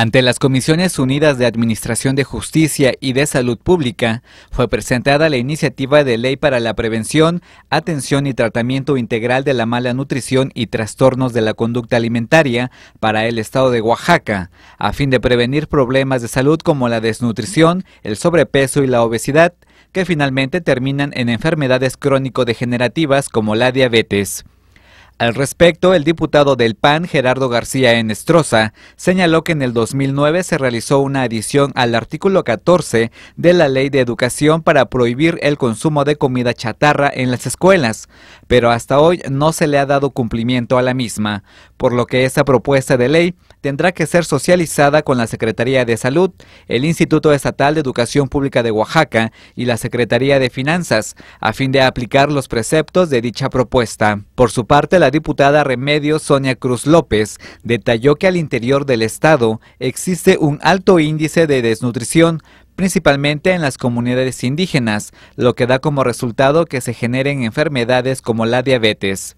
Ante las Comisiones Unidas de Administración de Justicia y de Salud Pública, fue presentada la iniciativa de ley para la prevención, atención y tratamiento integral de la mala nutrición y trastornos de la conducta alimentaria para el estado de Oaxaca, a fin de prevenir problemas de salud como la desnutrición, el sobrepeso y la obesidad, que finalmente terminan en enfermedades crónico-degenerativas como la diabetes. Al respecto, el diputado del PAN, Gerardo García Enestrosa, señaló que en el 2009 se realizó una adición al artículo 14 de la Ley de Educación para prohibir el consumo de comida chatarra en las escuelas, pero hasta hoy no se le ha dado cumplimiento a la misma, por lo que esta propuesta de ley tendrá que ser socializada con la Secretaría de Salud, el Instituto Estatal de Educación Pública de Oaxaca y la Secretaría de Finanzas, a fin de aplicar los preceptos de dicha propuesta. Por su parte, la la diputada Remedios Sonia Cruz López detalló que al interior del Estado existe un alto índice de desnutrición, principalmente en las comunidades indígenas, lo que da como resultado que se generen enfermedades como la diabetes.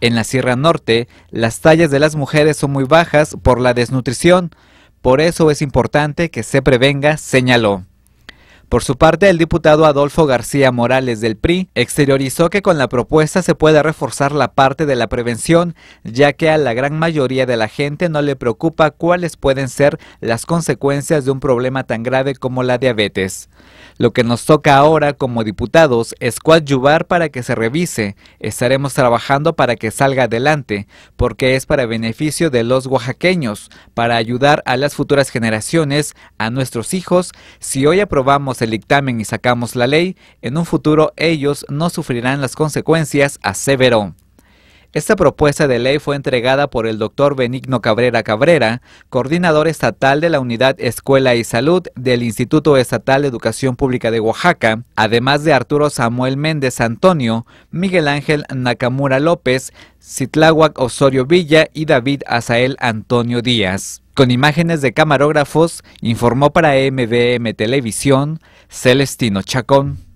En la Sierra Norte, las tallas de las mujeres son muy bajas por la desnutrición, por eso es importante que se prevenga, señaló. Por su parte, el diputado Adolfo García Morales del PRI exteriorizó que con la propuesta se puede reforzar la parte de la prevención, ya que a la gran mayoría de la gente no le preocupa cuáles pueden ser las consecuencias de un problema tan grave como la diabetes. Lo que nos toca ahora como diputados es coadyuvar para que se revise. Estaremos trabajando para que salga adelante, porque es para beneficio de los oaxaqueños, para ayudar a las futuras generaciones, a nuestros hijos. Si hoy aprobamos el dictamen y sacamos la ley, en un futuro ellos no sufrirán las consecuencias, aseveró. Esta propuesta de ley fue entregada por el doctor Benigno Cabrera Cabrera, coordinador estatal de la Unidad Escuela y Salud del Instituto Estatal de Educación Pública de Oaxaca, además de Arturo Samuel Méndez Antonio, Miguel Ángel Nakamura López, Citláhuac Osorio Villa y David Azael Antonio Díaz. Con imágenes de camarógrafos, informó para MVM Televisión Celestino Chacón.